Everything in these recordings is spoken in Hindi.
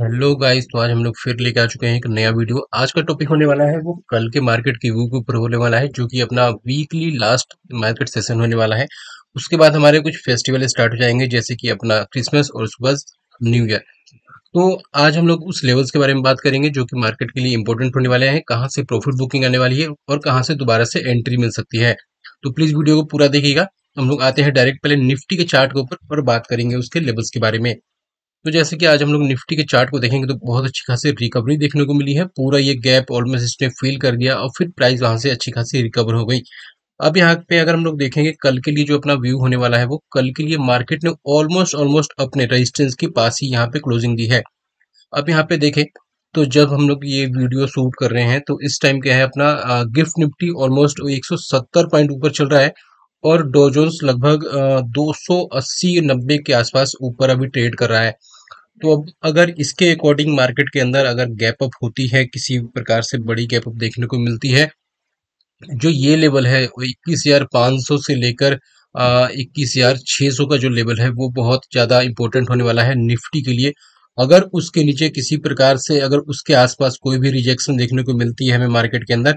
हेलो गाइस तो आज हम लोग फिर लेके आ चुके हैं एक नया वीडियो आज का टॉपिक होने वाला है वो कल के मार्केट की व्यू के ऊपर होने वाला है जो कि अपना वीकली लास्ट मार्केट सेशन होने वाला है उसके बाद हमारे कुछ फेस्टिवल स्टार्ट हो जाएंगे जैसे कि अपना क्रिसमस और सुबह न्यू ईयर तो आज हम लोग उस लेवल्स के बारे में बात करेंगे जो कि मार्केट के लिए इंपॉर्टेंट होने वाले हैं कहाँ से प्रॉफिट बुकिंग आने वाली है और कहाँ से दोबारा से एंट्री मिल सकती है तो प्लीज़ वीडियो को पूरा देखिएगा हम लोग आते हैं डायरेक्ट पहले निफ्टी के चार्ट के ऊपर और बात करेंगे उसके लेवल्स के बारे में तो जैसे कि आज हम लोग निफ्टी के चार्ट को देखेंगे तो बहुत अच्छी खासी रिकवरी देखने को मिली है पूरा ये गैप ऑलमोस्ट इसने फील कर गया और फिर प्राइस वहां से अच्छी खासी रिकवर हो गई अब यहाँ पे अगर हम लोग देखेंगे कल के लिए जो अपना व्यू होने वाला है वो कल के लिए मार्केट ने ऑलमोस्ट ऑलमोस्ट अपने रजिस्टेंस के पास ही यहाँ पे क्लोजिंग दी है अब यहाँ पे देखें तो जब हम लोग ये वीडियो शूट कर रहे हैं तो इस टाइम क्या है अपना गिफ्ट निफ्टी ऑलमोस्ट 170 पॉइंट ऊपर चल रहा है और डोजोन्स लगभग दो सौ अस्सी नब्बे के आसपास ऊपर अभी ट्रेड कर रहा है तो अब अगर इसके अकॉर्डिंग मार्केट के अंदर अगर गैप अप होती है किसी प्रकार से बड़ी गैप अप देखने को मिलती है जो ये लेवल है इक्कीस हजार पाँच सौ से लेकर इक्कीस हजार छः सौ का जो लेवल है वो बहुत ज़्यादा इंपॉर्टेंट होने वाला है निफ्टी के लिए अगर उसके नीचे किसी प्रकार से अगर उसके आसपास कोई भी रिजेक्शन देखने को मिलती है हमें मार्केट के अंदर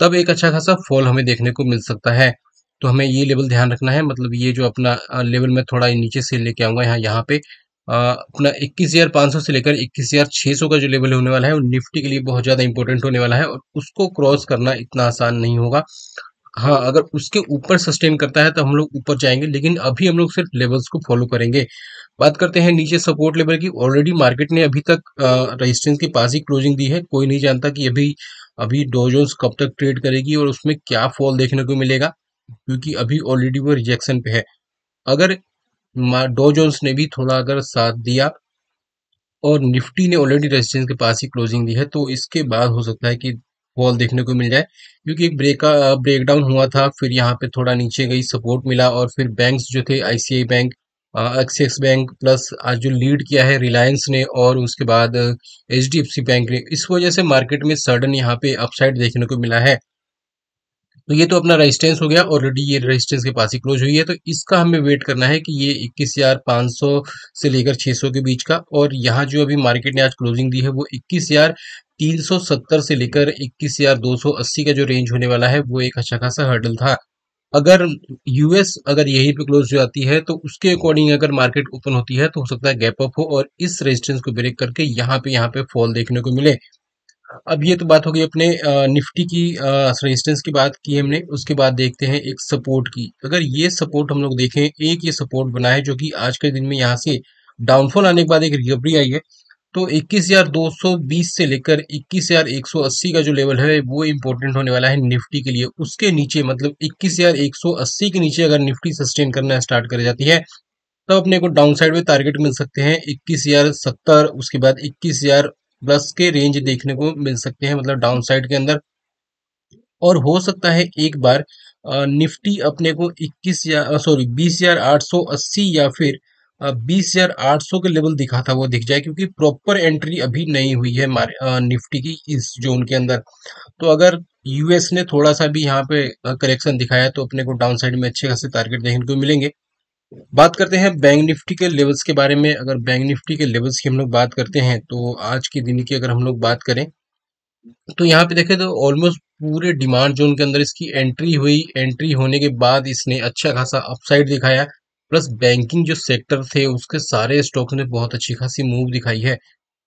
तब एक अच्छा खासा फॉल हमें देखने को मिल सकता है तो हमें ये लेवल ध्यान रखना है मतलब ये जो अपना लेवल मैं थोड़ा नीचे से लेके आऊँगा यहाँ यहाँ पे आ, अपना इक्कीस हज़ार पाँच सौ से लेकर इक्कीस हज़ार छः सौ का जो लेवल होने वाला है वो निफ्टी के लिए बहुत ज़्यादा इंपॉर्टेंट होने वाला है और उसको क्रॉस करना इतना आसान नहीं होगा हाँ अगर उसके ऊपर सस्टेन करता है तो हम लोग ऊपर जाएंगे लेकिन अभी हम लोग सिर्फ लेवल्स को फॉलो करेंगे बात करते हैं नीचे सपोर्ट लेवल की ऑलरेडी मार्केट ने अभी तक रेजिस्टेंस के पास ही क्लोजिंग दी है कोई नहीं जानता कि अभी अभी डोजोन्स कब तक ट्रेड करेगी और उसमें क्या फॉल देखने को मिलेगा क्योंकि अभी ऑलरेडी वो रिजेक्शन पे है अगर डो जोन्स ने भी थोड़ा अगर साथ दिया और निफ्टी ने ऑलरेडी रेजिस्टेंस के पास ही क्लोजिंग दी है तो इसके बाद हो सकता है कि वॉल देखने को मिल जाए क्योंकि एक ब्रेक ब्रेकडाउन हुआ था फिर यहाँ पे थोड़ा नीचे गई सपोर्ट मिला और फिर बैंक्स जो थे ICI bank Axis bank plus आज जो लीड किया है रिलायंस ने और उसके बाद एच बैंक ने इस वजह से मार्केट में सडन यहाँ पे अपसाइड देखने को मिला है तो ये तो अपना रेजिस्टेंस हो गया ऑलरेडी ये रेजिस्टेंस के पास ही क्लोज हुई है तो इसका हमें वेट करना है कि ये इक्कीस हज़ार पांच सौ से लेकर छह सौ के बीच का और यहाँ जो अभी मार्केट ने आज क्लोजिंग दी है वो इक्कीस हज़ार तीन सौ सत्तर से लेकर इक्कीस हज़ार दो सौ अस्सी का जो रेंज होने वाला है वो एक अच्छा खासा हर्डल था अगर यूएस अगर यहीं पे क्लोज हो जाती है तो उसके अकॉर्डिंग अगर मार्केट ओपन होती है तो हो सकता है गैप अप हो और इस रेजिस्टेंस को ब्रेक करके यहाँ पे यहाँ पे फॉल देखने को मिले अब ये तो बात हो गई अपने निफ्टी की रेजिस्टेंस की बात की हमने उसके बाद देखते हैं एक सपोर्ट की अगर ये सपोर्ट हम लोग देखें एक ये सपोर्ट बना है जो कि आज के दिन में यहाँ से डाउनफॉल आने के बाद एक रिकवरी आई है तो 21,220 से लेकर 21,180 का जो लेवल है वो इम्पोर्टेंट होने वाला है निफ्टी के लिए उसके नीचे मतलब 21,180 के नीचे अगर निफ्टी सस्टेन करना स्टार्ट कर जाती है तब तो अपने को डाउन साइड में टारगेट मिल सकते हैं 21,070 उसके बाद 21,000 प्लस के रेंज देखने को मिल सकते हैं मतलब डाउन साइड के अंदर और हो सकता है एक बार निफ्टी अपने को 21 या सॉरी बीस हजार आठ सौ अस्सी या फिर बीस हजार आठ सौ के लेवल दिखा था वो दिख जाए क्योंकि प्रॉपर एंट्री अभी नहीं हुई है निफ्टी की इस जोन के अंदर तो अगर यूएस ने थोड़ा सा भी यहाँ पे करेक्शन दिखाया तो अपने को डाउन साइड में अच्छे खासे टारगेट देखने को मिलेंगे बात करते हैं बैंक निफ्टी के लेवल्स के बारे में अगर बैंक निफ्टी के लेवल्स की हम लोग बात करते हैं तो आज के दिन की अगर हम लोग बात करें तो यहाँ पे देखें तो ऑलमोस्ट पूरे डिमांड जोन के अंदर इसकी एंट्री हुई एंट्री होने के बाद इसने अच्छा खासा अपसाइड दिखाया प्लस बैंकिंग जो सेक्टर थे उसके सारे स्टॉक्स ने बहुत अच्छी खासी मूव दिखाई है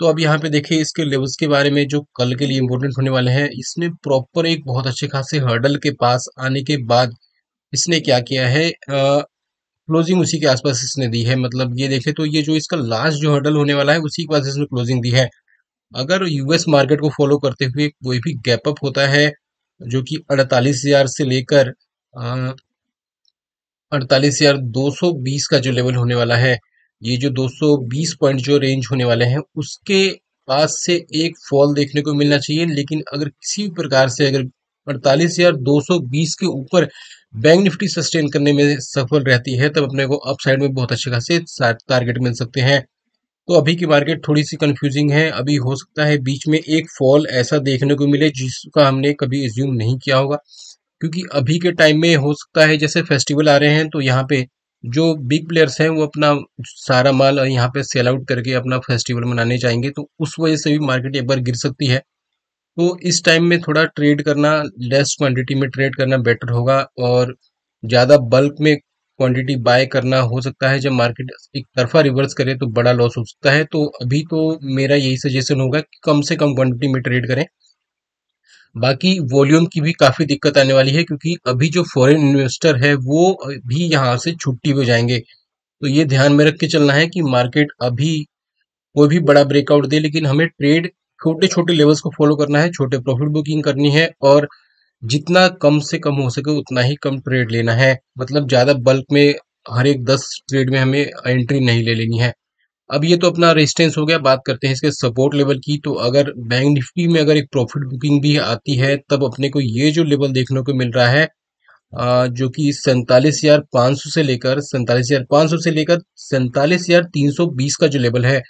तो अब यहाँ पे देखिए इसके लेवल्स के बारे में जो कल के लिए इम्पोर्टेंट होने वाले हैं इसने प्रॉपर एक बहुत अच्छे खासे हर्डल के पास आने के बाद इसने क्या किया है क्लोजिंग उसी के आसपास इसने दी है मतलब ये देखे तो ये जो इसका लास्ट जो हर्डल होने वाला है उसी के पास इसने क्लोजिंग दी है अगर यूएस मार्केट को फॉलो करते हुए कोई भी गैप अप होता है जो कि अड़तालीस हजार से लेकर अड़तालीस हजार दो सौ बीस का जो लेवल होने वाला है ये जो 220 पॉइंट जो रेंज होने वाले हैं उसके पास से एक फॉल देखने को मिलना चाहिए लेकिन अगर किसी भी प्रकार से अगर अड़तालीस हजार दो सौ बीस के ऊपर बैंक निफ्टी सस्टेन करने में सफल रहती है तब अपने को अपसाइड में बहुत अच्छे खासे टारगेट मिल सकते हैं तो अभी की मार्केट थोड़ी सी कंफ्यूजिंग है अभी हो सकता है बीच में एक फॉल ऐसा देखने को मिले जिसका हमने कभी एज्यूम नहीं किया होगा क्योंकि अभी के टाइम में हो सकता है जैसे फेस्टिवल आ रहे हैं तो यहाँ पे जो बिग प्लेयर्स हैं वो अपना सारा माल यहाँ पे सेल आउट करके अपना फेस्टिवल मनाने जाएंगे तो उस वजह से भी मार्केट एक बार गिर सकती है तो इस टाइम में थोड़ा ट्रेड करना लेस क्वांटिटी में ट्रेड करना बेटर होगा और ज़्यादा बल्क में क्वांटिटी बाय करना हो सकता है जब मार्केट एक तरफा रिवर्स करे तो बड़ा लॉस हो सकता है तो अभी तो मेरा यही सजेशन होगा कि कम से कम क्वांटिटी में ट्रेड करें बाकी वॉल्यूम की भी काफ़ी दिक्कत आने वाली है क्योंकि अभी जो फॉरेन इन्वेस्टर है वो भी यहाँ से छुट्टी हो जाएंगे तो ये ध्यान में रख के चलना है कि मार्केट अभी कोई भी बड़ा ब्रेकआउट दे लेकिन हमें ट्रेड छोटे छोटे लेवल्स को फॉलो करना है छोटे प्रॉफिट बुकिंग करनी है और जितना कम से कम हो सके उतना ही कम ट्रेड लेना है मतलब ज़्यादा बल्क में हर एक दस ट्रेड में हमें एंट्री नहीं ले लेनी है अब ये तो अपना रेजिस्टेंस हो गया बात करते हैं इसके सपोर्ट लेवल की तो अगर बैंक निफ्टी में अगर एक प्रॉफिट बुकिंग भी आती है तब अपने को ये जो लेवल देखने को मिल रहा है जो कि सैंतालीस हजार पाँच सौ से लेकर सैंतालीस हजार पाँच सौ से लेकर सैंतालीस हजार तीन सौ बीस का जो लेवल है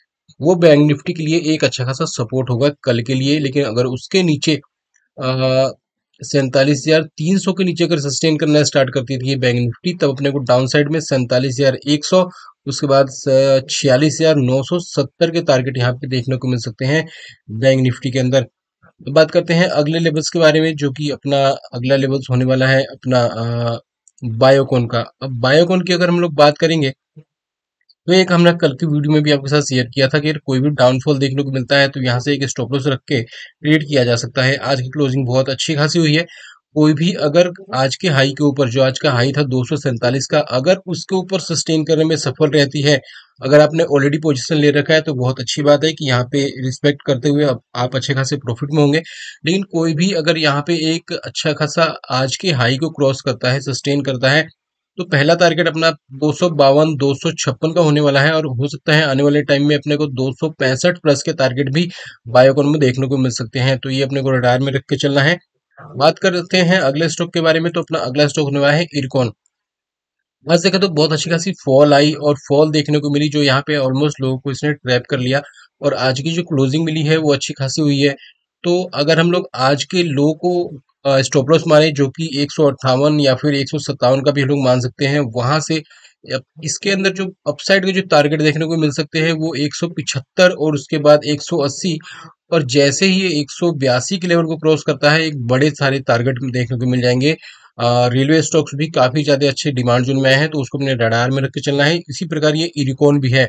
वो बैंक निफ्टी के लिए एक अच्छा खासा सपोर्ट होगा कल के लिए लेकिन अगर उसके नीचे सैंतालीस हज़ार तीन सौ के नीचे अगर सस्टेन करना स्टार्ट करती थी तो ये बैंक निफ्टी तब अपने को डाउन साइड में सैंतालीस हज़ार एक सौ उसके बाद छियालीस हज़ार नौ सौ सत्तर के टारगेट यहाँ पे देखने को मिल सकते हैं बैंक निफ्टी के अंदर तो बात करते हैं अगले लेवल्स के बारे में जो कि अपना अगला लेवल्स होने वाला है अपना बायोकॉन का अब बायोकॉन की अगर हम लोग बात करेंगे तो एक हमने कल की वीडियो में भी आपके साथ शेयर किया था कि कोई भी डाउनफॉल देखने को मिलता है तो यहाँ से एक स्टॉप लॉस रख के ट्रेड किया जा सकता है आज की क्लोजिंग बहुत अच्छी खासी हुई है कोई भी अगर आज के हाई के ऊपर जो आज का हाई था दो का अगर उसके ऊपर सस्टेन करने में सफल रहती है अगर आपने ऑलरेडी पोजीशन ले रखा है तो बहुत अच्छी बात है कि यहाँ पे रिस्पेक्ट करते हुए आप, आप अच्छे खासे प्रॉफिट में होंगे लेकिन कोई भी अगर यहाँ पे एक अच्छा खासा आज के हाई को क्रॉस करता है सस्टेन करता है तो पहला टारगेट अपना दो सौ बावन दो सौ छप्पन का होने वाला है और हो सकता है आने वाले टाइम में अपने को दो सौ पैंसठ प्लस के टारगेट भी बायोकॉन में देखने को मिल सकते हैं तो ये अपने को रडार में रख के चलना है बात करते हैं अगले स्टॉक के बारे में तो अपना अगला स्टॉक होने वाला है इरकॉन बस देखा तो बहुत अच्छी खासी फॉल आई और फॉल देखने को मिली जो यहाँ पे ऑलमोस्ट लोगों को इसने ट्रैप कर लिया और आज की जो क्लोजिंग मिली है वो अच्छी खासी हुई है तो अगर हम लोग आज के लो को स्टॉप माने जो कि एक या फिर एक का भी लोग मान सकते हैं वहाँ से इसके अंदर जो अपसाइड के जो टारगेट देखने को मिल सकते हैं वो एक और उसके बाद 180 और जैसे ही सौ एक के लेवल को क्रॉस करता है एक बड़े सारे टारगेट देखने को मिल जाएंगे रेलवे स्टॉक्स भी काफ़ी ज़्यादा अच्छे डिमांड जोन में आए हैं तो उसको अपने रडार में रख के चलना है इसी प्रकार ये इरिकॉन भी है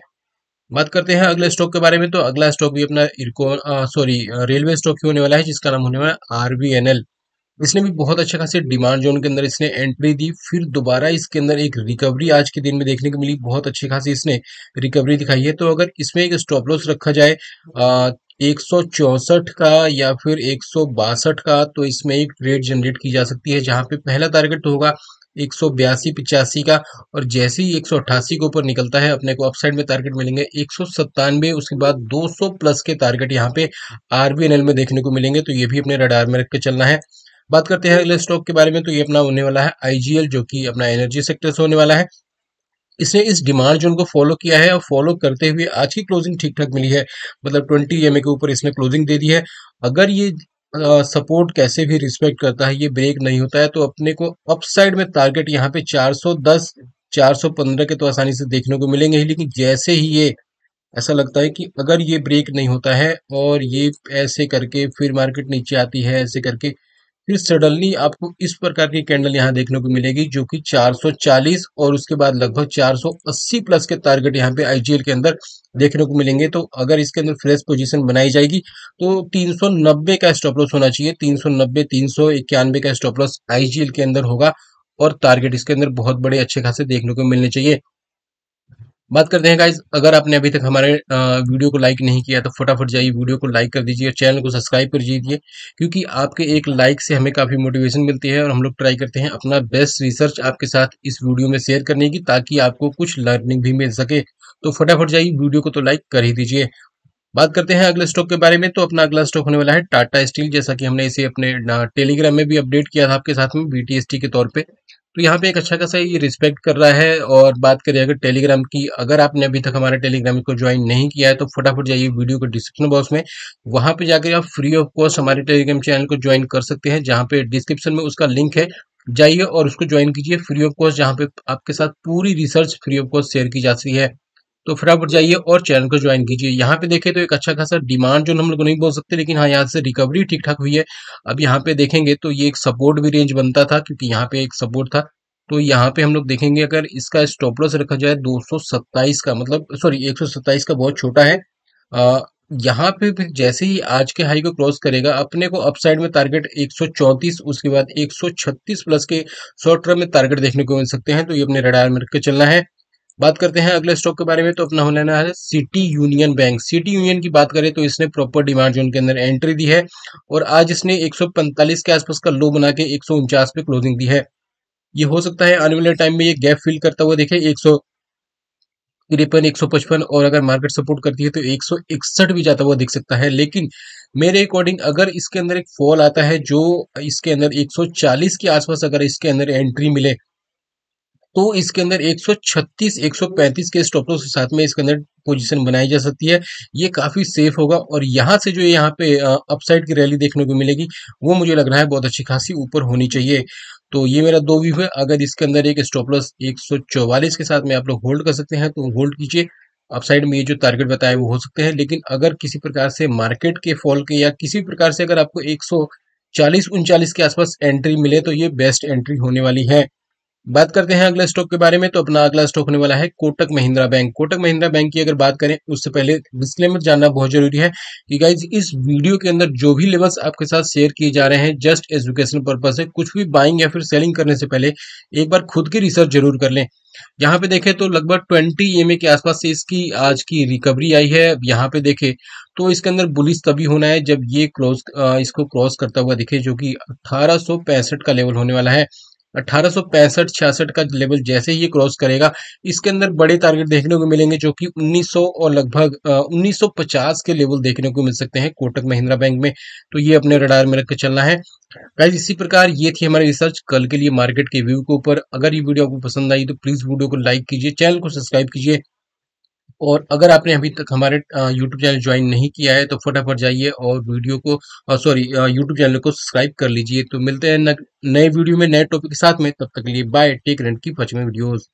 बात करते हैं अगले स्टॉक के बारे में तो अगला स्टॉक भी अपना इरिकॉन सॉरी रेलवे स्टॉक ही होने वाला है जिसका नाम होने वाला है आर इसने भी बहुत अच्छे खासी डिमांड जोन के अंदर इसने एंट्री दी फिर दोबारा इसके अंदर एक रिकवरी आज के दिन में देखने को मिली बहुत अच्छी खासी इसने रिकवरी दिखाई है तो अगर इसमें एक स्टॉप लॉस रखा जाए एक का या फिर एक का तो इसमें एक ट्रेड जनरेट की जा सकती है जहां पे पहला टारगेट होगा एक सौ बयासी पिचासी का और जैसे ही एक सौ के ऊपर निकलता है अपने को अपसाइड में टारगेट मिलेंगे एक सौ सत्तानवे उसके बाद दो सौ प्लस के टारगेट यहाँ पे आरबीएनएल में देखने को मिलेंगे तो ये भी अपने रडार में रख के चलना है बात करते हैं अगले स्टॉक के बारे में तो ये अपना होने वाला है आईजीएल जो कि अपना एनर्जी सेक्टर से होने वाला है इसने इस डिमांड जोन को फॉलो किया है और फॉलो करते हुए आज की क्लोजिंग ठीक ठाक मिली है मतलब ट्वेंटी एम के ऊपर इसने क्लोजिंग दे दी है अगर ये सपोर्ट uh, कैसे भी रिस्पेक्ट करता है ये ब्रेक नहीं होता है तो अपने को अपसाइड में टारगेट यहाँ पे 410 415 के तो आसानी से देखने को मिलेंगे ही लेकिन जैसे ही ये ऐसा लगता है कि अगर ये ब्रेक नहीं होता है और ये ऐसे करके फिर मार्केट नीचे आती है ऐसे करके फिर सडनली आपको इस प्रकार की कैंडल यहाँ देखने को मिलेगी जो कि 440 और उसके बाद लगभग 480 प्लस के टारगेट यहाँ पे आईजीएल के अंदर देखने को मिलेंगे तो अगर इसके अंदर फ्रेश पोजीशन बनाई जाएगी तो 390 का स्टॉप लॉस होना चाहिए 390 सौ का स्टॉप लॉस आईजीएल के अंदर होगा और टारगेट इसके अंदर बहुत बड़े अच्छे खासे देखने को मिलने चाहिए बात करते हैं गाइज अगर आपने अभी तक हमारे वीडियो को लाइक नहीं किया तो फटाफट जाइए वीडियो को लाइक कर दीजिए और चैनल को सब्सक्राइब कर दीजिए क्योंकि आपके एक लाइक से हमें काफ़ी मोटिवेशन मिलती है और हम लोग ट्राई करते हैं अपना बेस्ट रिसर्च आपके साथ इस वीडियो में शेयर करने की ताकि आपको कुछ लर्निंग भी मिल सके तो फटाफट जाइए वीडियो को तो लाइक कर ही दीजिए बात करते हैं अगले स्टॉक के बारे में तो अपना अगला स्टॉक होने वाला है टाटा स्टील जैसा कि हमने इसे अपने टेलीग्राम में भी अपडेट किया था आपके साथ में बीटीएसटी के तौर पर तो यहाँ पे एक अच्छा खासा ये रिस्पेक्ट कर रहा है और बात करें अगर टेलीग्राम की अगर आपने अभी तक हमारे टेलीग्राम को ज्वाइन नहीं किया है तो फटाफट जाइए वीडियो के डिस्क्रिप्शन बॉक्स में वहाँ पे जाकर आप फ्री ऑफ कॉस्ट हमारे टेलीग्राम चैनल को ज्वाइन कर सकते हैं जहाँ पे डिस्क्रिप्शन में उसका लिंक है जाइए और उसको ज्वाइन कीजिए फ्री ऑफ कॉस्ट जहाँ पे आपके साथ पूरी research free of cost share की जाती है तो फटाफट जाइए और चैनल को ज्वाइन कीजिए यहाँ पे देखें तो एक अच्छा खासा डिमांड जो हम लोग नहीं बोल सकते लेकिन हाँ यहाँ से रिकवरी ठीक ठाक हुई है अब यहाँ पे देखेंगे तो ये एक सपोर्ट भी रेंज बनता था क्योंकि यहाँ पे एक सपोर्ट था तो यहाँ पे हम लोग देखेंगे अगर इसका स्टॉप लॉस रखा जाए दो का मतलब सॉरी एक का बहुत छोटा है आ, यहाँ पे फिर जैसे ही आज के हाई को क्रॉस करेगा अपने को अपसाइड में टारगेट 134 उसके बाद 136 प्लस के शॉर्ट टर्म में टारगेट देखने को मिल सकते हैं तो ये अपने रडार में रख के चलना है बात करते हैं अगले स्टॉक के बारे में तो अपना हो लेना है City Union bank City Union की बात करें तो इसने प्रॉपर डिमांड जोन के अंदर एंट्री दी है और आज इसने 145 के आसपास का लो बना के एक पे क्लोजिंग दी है ये हो सकता है आने वाले टाइम में ये गैप फिल करता हुआ देखे एक सौ तिरपन एक सौ पचपन और अगर मार्केट सपोर्ट करती है तो एक सौ इकसठ भी जाता हुआ दिख सकता है लेकिन मेरे अकॉर्डिंग अगर इसके अंदर एक फॉल आता है जो इसके अंदर 140 के आसपास अगर इसके अंदर एंट्री मिले तो इसके अंदर 136, 135 के स्टॉप लॉस के साथ में इसके अंदर पोजीशन बनाई जा सकती है ये काफ़ी सेफ होगा और यहाँ से जो यहाँ पे अपसाइड की रैली देखने को मिलेगी वो मुझे लग रहा है बहुत अच्छी खासी ऊपर होनी चाहिए तो ये मेरा दो व्यू है अगर इसके अंदर एक लॉस एक के साथ में आप लोग होल्ड कर सकते हैं तो होल्ड कीजिए अपसाइड में ये जो टारगेट बताए वो हो सकते हैं लेकिन अगर किसी प्रकार से मार्केट के फॉल के या किसी प्रकार से अगर आपको चालीस उनचालीस के आसपास एंट्री मिले तो ये बेस्ट एंट्री होने वाली है बात करते हैं अगला स्टॉक के बारे में तो अपना अगला स्टॉक होने वाला है कोटक महिंद्रा बैंक कोटक महिंद्रा बैंक की अगर बात करें उससे पहले डिस्क्लेमर जानना बहुत जरूरी है कि गाइज इस वीडियो के अंदर जो भी लेवल्स आपके साथ शेयर किए जा रहे हैं जस्ट एजुकेशन पर्पज है कुछ भी बाइंग या फिर सेलिंग करने से पहले एक बार खुद की रिसर्च जरूर कर लें यहाँ पे देखें तो लगभग ट्वेंटी ई के आसपास से इसकी आज की रिकवरी आई है यहाँ पे देखे तो इसके अंदर बुलिस तभी होना है जब ये क्रॉस इसको क्रॉस करता हुआ दिखे जो कि अठारह का लेवल होने वाला है अट्ठारह सौ पैंसठ छियासठ का लेवल जैसे ही क्रॉस करेगा इसके अंदर बड़े टारगेट देखने को मिलेंगे जो कि 1900 और लगभग 1950 के लेवल देखने को मिल सकते हैं कोटक महिंद्रा बैंक में तो ये अपने रडार में रख चलना है गाइज इसी प्रकार ये थी हमारी रिसर्च कल के लिए मार्केट के व्यू के ऊपर अगर ये वीडियो आपको पसंद आई तो प्लीज़ वीडियो को लाइक कीजिए चैनल को सब्सक्राइब कीजिए और अगर आपने अभी तक हमारे यूट्यूब चैनल ज्वाइन नहीं किया है तो फटाफट जाइए और वीडियो को सॉरी यूट्यूब चैनल को सब्सक्राइब कर लीजिए तो मिलते हैं नए वीडियो में नए टॉपिक के साथ में तब तक के लिए बाय टेक रेंट की पचवे वीडियोज़